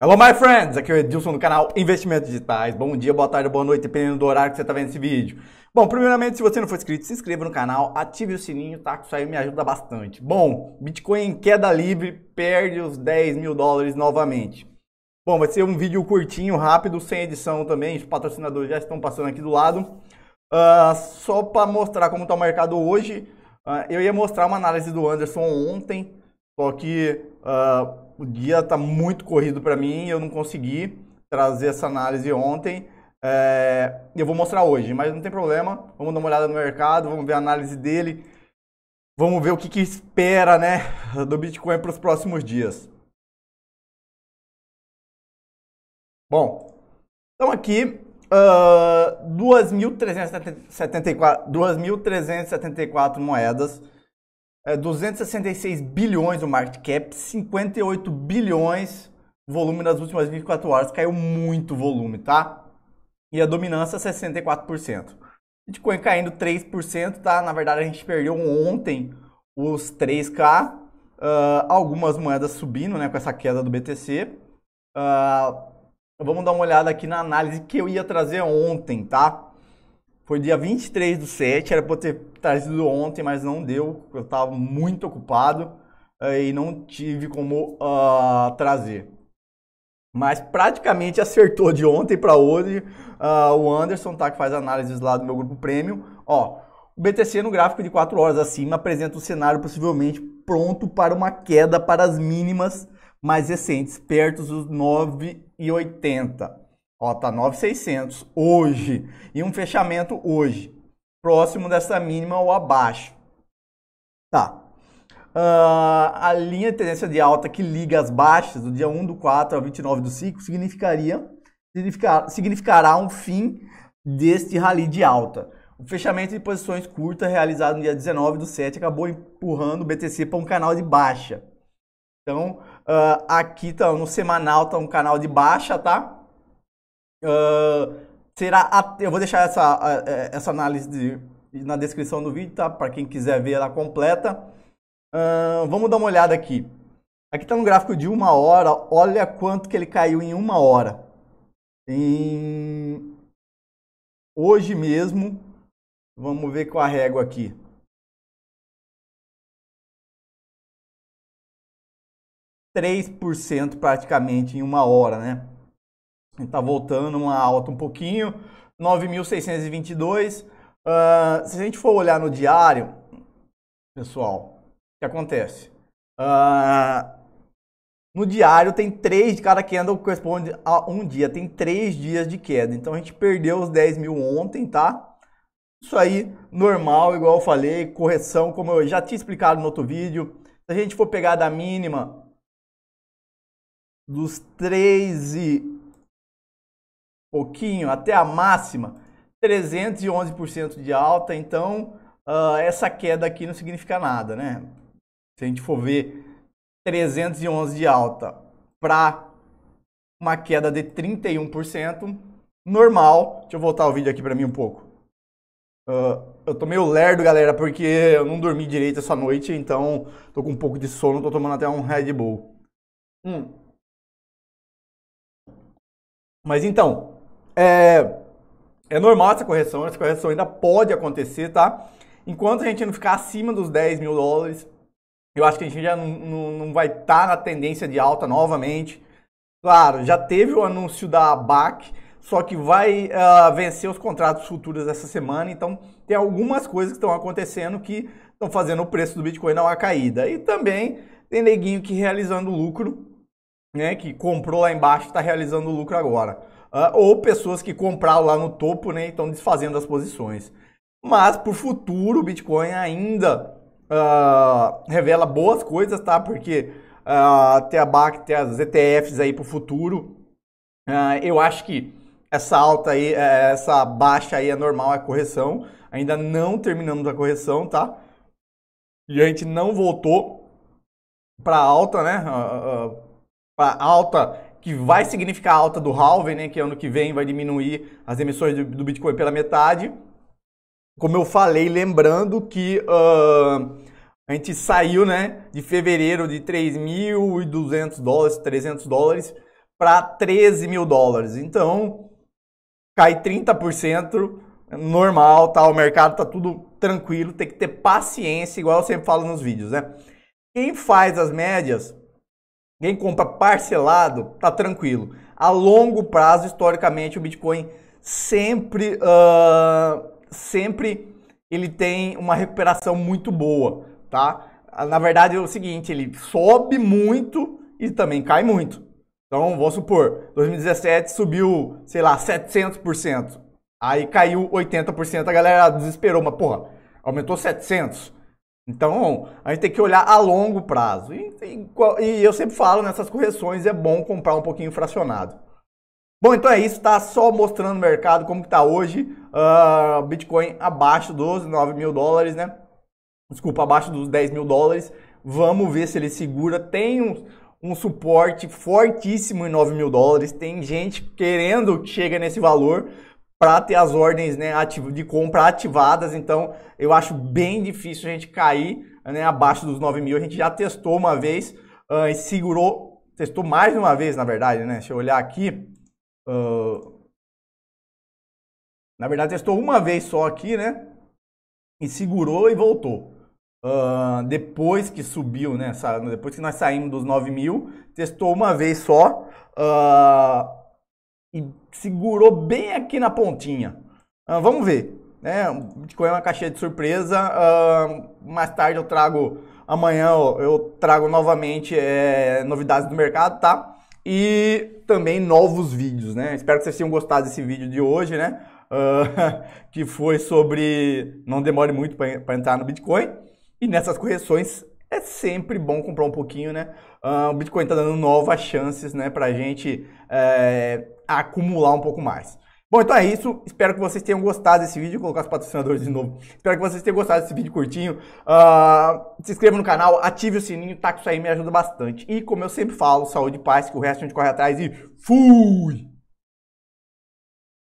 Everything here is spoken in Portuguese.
Hello, my friends! Aqui é o Edilson do canal Investimentos Digitais. Bom dia, boa tarde, boa noite, dependendo do horário que você está vendo esse vídeo. Bom, primeiramente, se você não for inscrito, se inscreva no canal, ative o sininho, tá? Que isso aí me ajuda bastante. Bom, Bitcoin em queda livre perde os 10 mil dólares novamente. Bom, vai ser um vídeo curtinho, rápido, sem edição também. Os patrocinadores já estão passando aqui do lado. Uh, só para mostrar como está o mercado hoje, uh, eu ia mostrar uma análise do Anderson ontem, só que uh, o dia está muito corrido para mim, eu não consegui trazer essa análise ontem. É, eu vou mostrar hoje, mas não tem problema. Vamos dar uma olhada no mercado, vamos ver a análise dele, vamos ver o que, que espera né, do Bitcoin para os próximos dias. Bom, então aqui uh, ah, 2.374 moedas 266 é, bilhões o market cap, 58 bilhões volume nas últimas 24 horas, caiu muito volume, tá? E a dominância 64%. Bitcoin caindo 3%, tá? Na verdade a gente perdeu ontem os 3K, uh, ah, algumas moedas subindo, né, com essa queda do BTC. Uh, ah, vamos dar uma olhada aqui na análise que eu ia trazer ontem, tá? Foi dia 23 do 7, era para ter trazido ontem, mas não deu, eu estava muito ocupado eh, e não tive como uh, trazer. Mas praticamente acertou de ontem para hoje uh, o Anderson, tá, que faz análises lá do meu grupo prêmio. Ó, o BTC no gráfico de 4 horas acima apresenta um cenário possivelmente pronto para uma queda para as mínimas mais recentes, perto dos 9,80. Ó, tá 9,600 hoje. E um fechamento hoje, próximo dessa mínima ou abaixo. Tá. Uh, a linha de tendência de alta que liga as baixas do dia 1 do 4 ao 29 do 5 significaria, significar, significará um fim deste rally de alta. O fechamento de posições curtas realizado no dia 19 do 7 acabou empurrando o BTC para um canal de baixa. Então, uh, aqui tá, no semanal está um canal de baixa, tá? será eu vou deixar essa, é, essa análise de, na descrição do vídeo, tá? Para quem quiser ver ela completa. Uh, vamos dar uma olhada aqui. Aqui está um gráfico de uma hora. Olha quanto que ele caiu em uma hora. Em... Hoje mesmo, vamos ver com a régua aqui. três por cento praticamente em uma hora, né? Está voltando uma alta um pouquinho, 9.622. Uh, ah, se a gente for olhar no diário, pessoal, o que acontece? Uh, no diário tem três de cada candle que corresponde a um dia. Tem três dias de queda. Então a gente perdeu os 10 mil ontem, tá? Isso aí, normal, igual eu falei, correção, como eu já tinha explicado no outro vídeo. Se a gente for pegar da mínima dos 13 pouquinho, até a máxima, 311% de alta, então uh, essa queda aqui não significa nada, né? Se a gente for ver 311 de alta para uma queda de 31%, normal. Deixa eu voltar o vídeo aqui para mim um pouco. Uh, eu tô meio lerdo, galera, porque eu não dormi direito essa noite, então tô com um pouco de sono, tô tomando até um Red Bull. Hum. Mas então, é, é normal essa correção, essa correção ainda pode acontecer, tá? Enquanto a gente não ficar acima dos 10 mil dólares, eu acho que a gente já não, não, não vai estar tá na tendência de alta novamente. Claro, já teve o anúncio da BAC, só que vai uh, vencer os contratos futuros essa semana, então tem algumas coisas que estão acontecendo que estão fazendo o preço do Bitcoin dar uma caída. E também tem neguinho que realizando lucro, né? Que comprou lá embaixo e está realizando lucro agora uh, ou pessoas que compraram lá no topo né, e estão desfazendo as posições. Mas para o futuro, o Bitcoin ainda uh, revela boas coisas, tá? Porque uh, a BAC, tem as ETFs aí para o futuro. Uh, eu acho que essa alta aí, é, essa baixa aí é normal, é correção. Ainda não terminamos a correção, tá? E a gente não voltou para alta, né? para alta que vai significar a alta do halving, né, que ano que vem vai diminuir as emissões do, Bitcoin pela metade. Como eu falei, lembrando que uh, a gente saiu né, de fevereiro de 3.200 dólares, 300 dólares, para 13 mil dólares. Então, cai 30%, normal, tá? o mercado tá tudo tranquilo, tem que ter paciência, igual eu sempre falo nos vídeos. Né? Quem faz as médias quem compra parcelado, tá tranquilo. A longo prazo, historicamente, o Bitcoin sempre, uh, sempre ele tem uma recuperação muito boa, tá? Ah, na verdade é o seguinte, ele sobe muito e também cai muito. Então, vou supor, 2017 subiu, sei lá, 700%. Aí caiu 80%, a galera desesperou, mas porra, aumentou 700. Então, a gente tem que olhar a longo prazo. E, e, e eu sempre falo nessas correções, é bom comprar um pouquinho fracionado. Bom, então é isso, tá só mostrando o mercado como está tá hoje. Uh, Bitcoin abaixo dos 9 mil dólares, né? Desculpa, abaixo dos 10 mil dólares. Vamos ver se ele segura. Tem um, um suporte fortíssimo em 9 mil dólares. Tem gente querendo que chega nesse valor, para ter as ordens né, de compra ativadas. Então, eu acho bem difícil a gente cair né, abaixo dos 9 mil. A gente já testou uma vez uh, e segurou, testou mais de uma vez, na verdade, né? Deixa eu olhar aqui. Uh, na verdade, testou uma vez só aqui, né? E segurou e voltou. Uh, depois que subiu, né? Depois que nós saímos dos 9 mil, testou uma vez só. e segurou bem aqui na pontinha. Uh, vamos ver. Né? Bitcoin é uma caixinha de surpresa. Uh, mais tarde eu trago, amanhã eu trago novamente é, novidades do mercado, tá? E também novos vídeos, né? Espero que vocês tenham gostado desse vídeo de hoje, né? Uh, que foi sobre não demore muito para entrar no Bitcoin e nessas correções é sempre bom comprar um pouquinho, né? Uh, o Bitcoin está dando novas chances, né, para a gente é, acumular um pouco mais. Bom, então é isso. Espero que vocês tenham gostado desse vídeo. Vou colocar os patrocinadores de novo. Espero que vocês tenham gostado desse vídeo curtinho. Uh, se inscreva no canal, ative o sininho, tá? Que isso aí me ajuda bastante. E como eu sempre falo, saúde e paz, que o resto a gente corre atrás e fui!